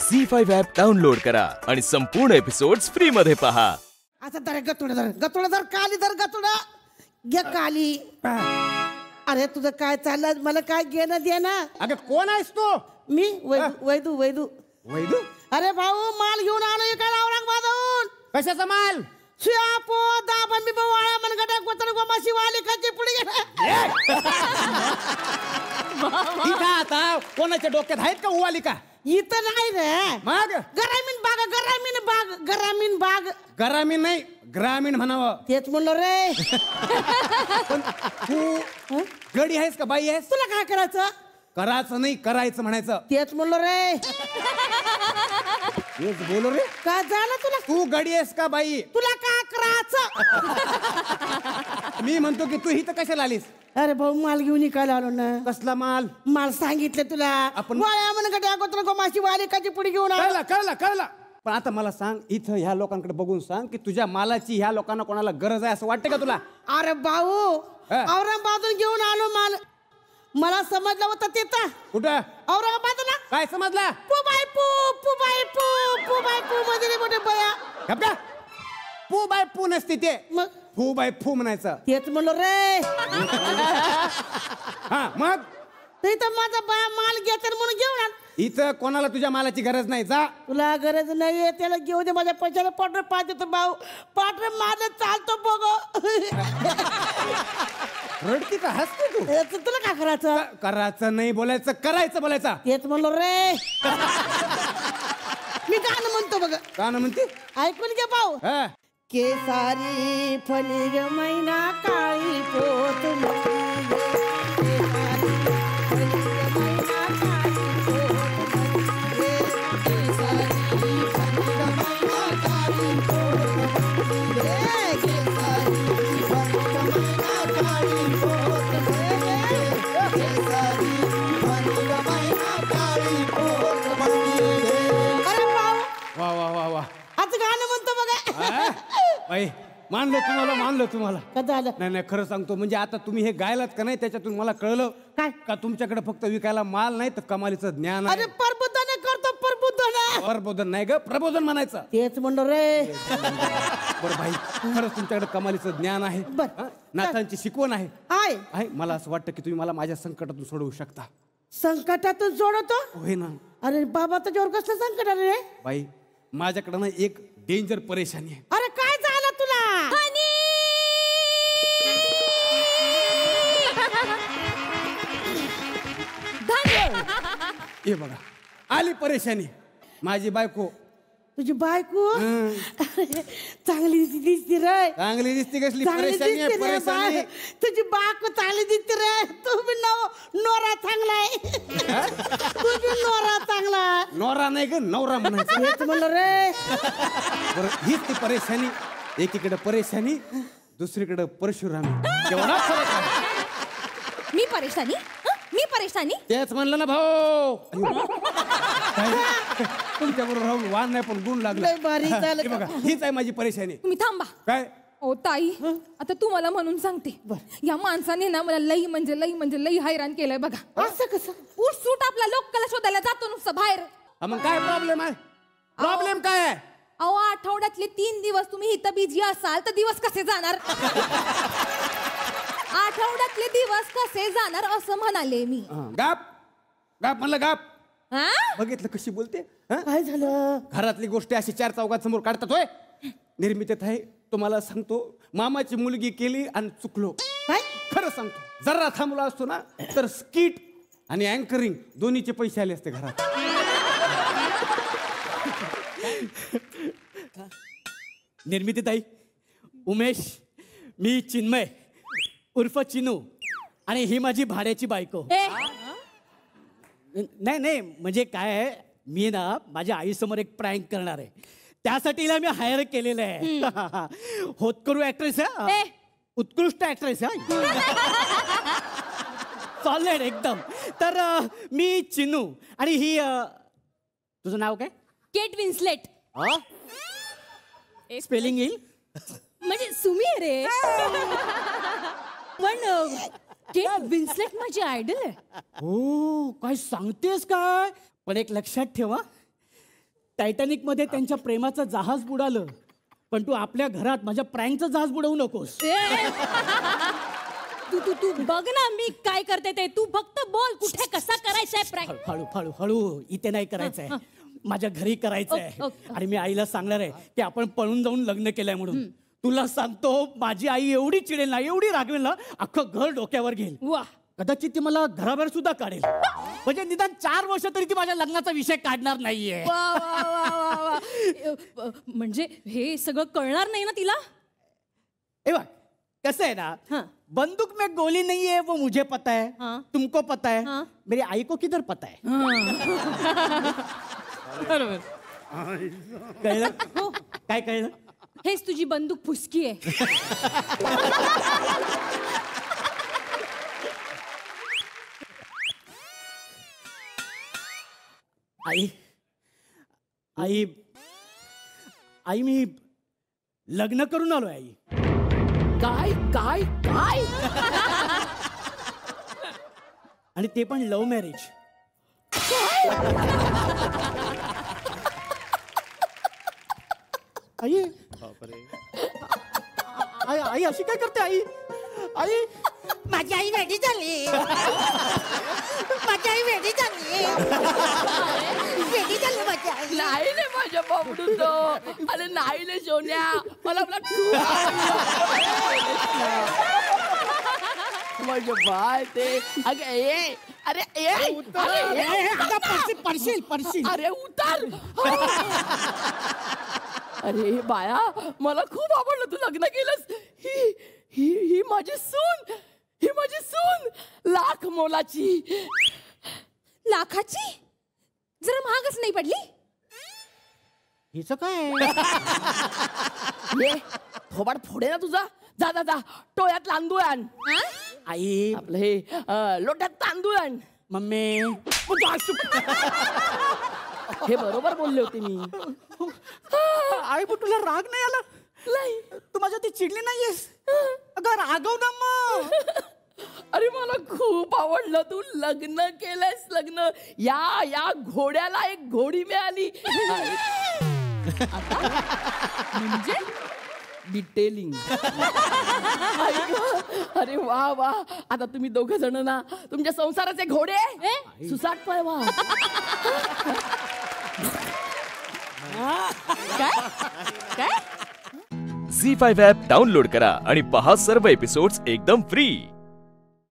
C five app download करा आणि संपूर्ण एपिसोड फ्री मध्ये पहा काली काली अरे तुझं काय चाललं मला काय घेणं दे ना अगं कोण आहेस तू मी वैदू- वैदू वैदू अरे भाऊ माल घेऊन आलो इकडे औरंगाबादहून कशाचा माल शिवापो दाबन मी वाळा मनगट गोतर गोमा वाली खाची पुढे गेला आता कोणाच्या डोक्यात आहेत का उवाली का इथं नाही रे मग ग्रामीण बाग ग्रामीण बाग ग्रामीण बाग ग्रामीण नाही ग्रामीण म्हणावं तेच म्हणलं रे तू गडी आहेस का बाई आहेस तुला काय करायचं करायचं नाही करायचं म्हणायचं तेच म्हणलो रे तेच बोलो रे का झालं तुला तू गडी आहेस का बाई तुला का करायचं मी म्हणतो की तू इथं कशाला आलीस अरे भाऊ माल घेऊन निकायला आलो ना कसला माल माल सांगितलं तुला आपण- अगोदर पुढे घेऊन कळला कळला पण आता मला सांग इथं ह्या लोकांकडे बघून सांग की तुझ्या मालाची ह्या लोकांना कोणाला गरज आहे असं वाटतं का तुला अरे भाऊ औरंगाबादून घेऊन आलो माल मला समजलं होता ते तर कुठं औरंगाबाद ना काय समजला पू बाय पू पू बाय पू पू बाय पू मध्ये बया पू बाय पू नसते ते मग फू बाय फू म्हणायचं तेच म्हणलो रे हा मग इथं माझा बा माल तर म्हणून घेऊन ना इथं कोणाला तुझ्या मालाची गरज नाही जा तुला गरज नाहीये त्याला घेऊ दे माझ्या पैशाला पाठ पाहते तो भाऊ पॉटर माल चालतो बघ रडती का हसते तू तुला का करायचं करायचं नाही बोलायचं करायचं बोलायचं तेच म्हणलो रे मी गाणं म्हणतो बघ का म्हणते ऐकून घे भाऊ केसारी फणी मैना काळी पोत ऐ मानलं तुम्हाला मानलं तुम्हाला कसं झालं नाही नाही खरं सांगतो म्हणजे आता तुम्ही हे गायलात का नाही त्याच्यातून मला कळलं काय? का तुमच्याकडे फक्त विकायला माल नाही तर कमालीचं ज्ञान अरे आहे करतो प्रबोधन प्रबोधन नाही ग प्रबोधन म्हणायचं तेच म्हणणार रे बरं भाई खरंच तुमच्याकडे कमालीचं ज्ञान आहे बरं नाथांची शिकवण आहे मला असं वाटतं की तुम्ही मला माझ्या संकटातून सोडवू शकता संकटातून सोडवतो होय ना अरे बाबा त्याच्यावर कसलं संकट आलं रे बाई माझ्याकडे ना एक डेंजर परेशानी आहे ये बघा आली परेशानी माझी बायको तुझी बायको चांगली दिसती रे चांगली दिसती कसली परेशानी आहे परेशानी तुझी बायको चांगली दिसती रे तू बी नव- नवरा चांगला आहे तू बी नवरा चांगला नोरा नवरा नाही ग नवरा म्हणायचं म्हणलं रे बरं हीच ती परेशानी एकीकडे परेशानी दुसरीकडे परशुरामी मी परेशानी वरिष्ठांनी तेच म्हणलं ना भाऊ राहून वाद नाही पण गुण लागलं हीच आहे माझी परेशानी तुम्ही थांबा काय ओ ताई आता तू मला म्हणून सांगते या माणसाने ना मला लई म्हणजे लई म्हणजे लई हैराण केलंय बघा असं कसं ऊस सूट आपला लोककला शोधायला जातो नुसतं बाहेर मग काय प्रॉब्लेम आहे प्रॉब्लेम काय आहे अहो आठवड्यातले तीन दिवस तुम्ही इथं बिझी असाल तर दिवस कसे जाणार आठवड्यातले दिवस कसे जाणार असं म्हणाले मी गाप गाप म्हणलं गाप बघितलं कशी बोलते काय झालं घरातली गोष्टी अशी चार चौघांसमोर काढतात होय निर्मितीत आहे तुम्हाला सांगतो मामाची मुलगी केली आणि चुकलो खरं सांगतो जरा थांबला असतो ना तर स्किट आणि अँकरिंग दोन्हीचे पैसे आले असते घरात निर्मिती ताई उमेश मी चिन्मय उर्फ चिनू आणि ही माझी भाड्याची बायको नाही नाही म्हणजे काय मी ना माझ्या आईसमोर एक प्रँक करणार आहे त्यासाठी मी हायर केलेलं आहे होतकरू ऍक्ट्रेस आहे उत्कृष्ट ऍक्ट्रेस आहे एकदम तर मी चिनू आणि ही तुझं नाव काय केट विन्सलेट स्पेलिंग येईल म्हणजे सुमी रे पण ते विन्सलेट माझी आयडल आहे हो काय सांगतेस काय पण एक लक्षात ठेवा टायटॅनिक मध्ये त्यांच्या प्रेमाचं जहाज बुडालं पण तू आपल्या घरात माझ्या प्रँकचं जहाज बुडवू नकोस तू तू तू बघ ना मी काय करते ते तू फक्त बोल कुठे कसा करायचा प्रँक हळू हळू हळू इथे नाही करायचंय माझ्या घरी करायचंय आणि मी आईला सांगणार आहे की आपण पळून जाऊन लग्न केलंय म्हणून तुला सांगतो माझी आई एवढी चिडेल ना एवढी रागवेल ना अख्खं घर डोक्यावर घेईल वा कदाचित ती मला घराबाहेर सुद्धा काढेल म्हणजे निदान चार वर्ष तरी ती माझ्या लग्नाचा विषय काढणार नाहीये म्हणजे हे सगळं कळणार नाही ना तिला हे वा कसं आहे ना हा बंदूक में गोली नहीं है वो मुझे पता आहे तुमको पता आहे मेरी आई को किधर पता आहे बरोबर कळलं हो. काय कळलं हेच तुझी बंदूक फुसकी आहे आई आई आई मी लग्न करून आलोय आई काय काय काय आणि ते पण लव्ह मॅरेज आई आई आई अशी काय करते आई आई माझी आई वेडी झाली माझी आई वेडी झाली वेडी झाली माझी आई नाही रे माझ्या बाबडू तो अरे नाही रे सोन्या मला आपला खूप आवडला. माझ्या बाय ते अगं ए अरे ए अरे ए. परशील परशील परशील अरे उतर अरे बाया मला खूप आवडलं तू लग्न केलंस ही ही ही माझी सून ही माझी सून लाख मोलाची लाखाची जरा महागच नाही पडली हिच काय थोबाड फोडे ना तुझा जा जा जा टोळ्यात तांदूळ आण आई आपलं हे लोट्यात तांदूळ आण मम्मी हे बरोबर बोलले होते मी आई पण तुला राग नाही आला नाही तू माझ्या ती चिडली नाहीयेस अगं रागव ना मग अरे मला खूप आवडलं तू लग्न केलंयस लग्न या या घोड्याला एक घोडी मिळाली म्हणजे डिटेलिंग अरे वा वा आता तुम्ही दोघ जण ना तुमच्या संसाराचे घोडे सुसाट पळवा काय काय झी फाईव्ह ॲप डाउनलोड करा आणि पहा सर्व एपिसोड्स एकदम फ्री